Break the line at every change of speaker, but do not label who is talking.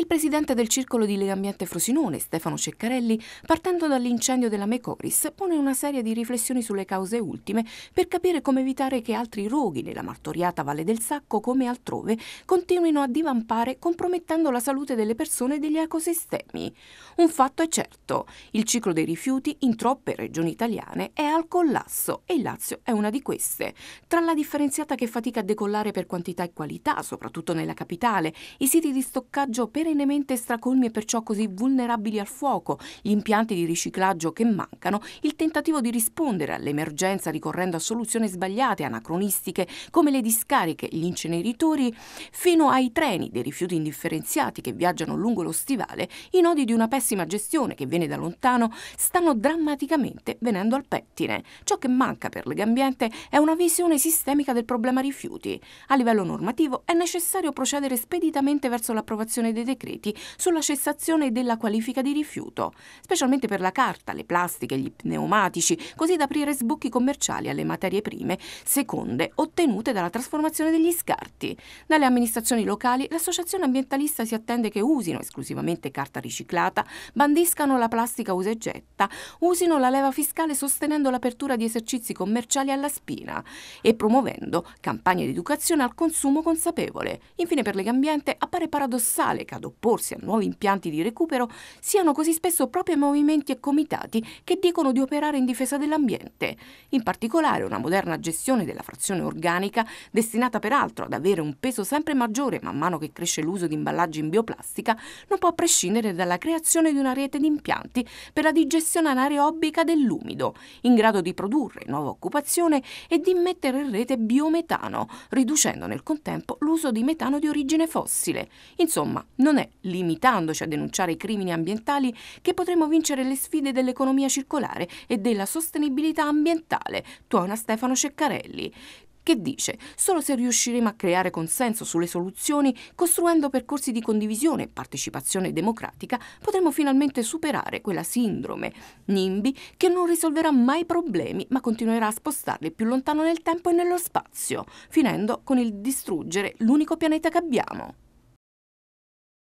Il presidente del circolo di Legambiente Frosinone, Stefano Ceccarelli, partendo dall'incendio della Mecoris, pone una serie di riflessioni sulle cause ultime per capire come evitare che altri roghi nella martoriata Valle del Sacco, come altrove, continuino a divampare compromettendo la salute delle persone e degli ecosistemi. Un fatto è certo, il ciclo dei rifiuti in troppe regioni italiane è al collasso e il Lazio è una di queste. Tra la differenziata che fatica a decollare per quantità e qualità, soprattutto nella capitale, i siti di stoccaggio per perennemente stracolmi e perciò così vulnerabili al fuoco, gli impianti di riciclaggio che mancano, il tentativo di rispondere all'emergenza ricorrendo a soluzioni sbagliate, anacronistiche, come le discariche, gli inceneritori, fino ai treni dei rifiuti indifferenziati che viaggiano lungo lo stivale, i nodi di una pessima gestione che viene da lontano stanno drammaticamente venendo al pettine. Ciò che manca per Legambiente è una visione sistemica del problema rifiuti. A livello normativo è necessario procedere speditamente verso l'approvazione dei decreti decreti sulla cessazione della qualifica di rifiuto, specialmente per la carta, le plastiche, gli pneumatici, così da aprire sbocchi commerciali alle materie prime seconde ottenute dalla trasformazione degli scarti. Dalle amministrazioni locali l'associazione ambientalista si attende che usino esclusivamente carta riciclata, bandiscano la plastica usa e getta, usino la leva fiscale sostenendo l'apertura di esercizi commerciali alla spina e promuovendo campagne di educazione al consumo consapevole. Infine per Legambiente appare paradossale che ad opporsi a nuovi impianti di recupero siano così spesso proprio movimenti e comitati che dicono di operare in difesa dell'ambiente. In particolare una moderna gestione della frazione organica, destinata peraltro ad avere un peso sempre maggiore man mano che cresce l'uso di imballaggi in bioplastica, non può prescindere dalla creazione di una rete di impianti per la digestione anaerobica dell'umido, in grado di produrre nuova occupazione e di immettere in rete biometano, riducendo nel contempo l'uso di metano di origine fossile. Insomma, non è produzione, limitandoci a denunciare i crimini ambientali, che potremo vincere le sfide dell'economia circolare e della sostenibilità ambientale, tuona Stefano Ceccarelli che dice solo se riusciremo a creare consenso sulle soluzioni, costruendo percorsi di condivisione e partecipazione democratica, potremo finalmente superare quella sindrome NIMBY che non risolverà mai problemi ma continuerà a spostarli più lontano nel tempo e nello spazio, finendo con il distruggere l'unico pianeta che abbiamo.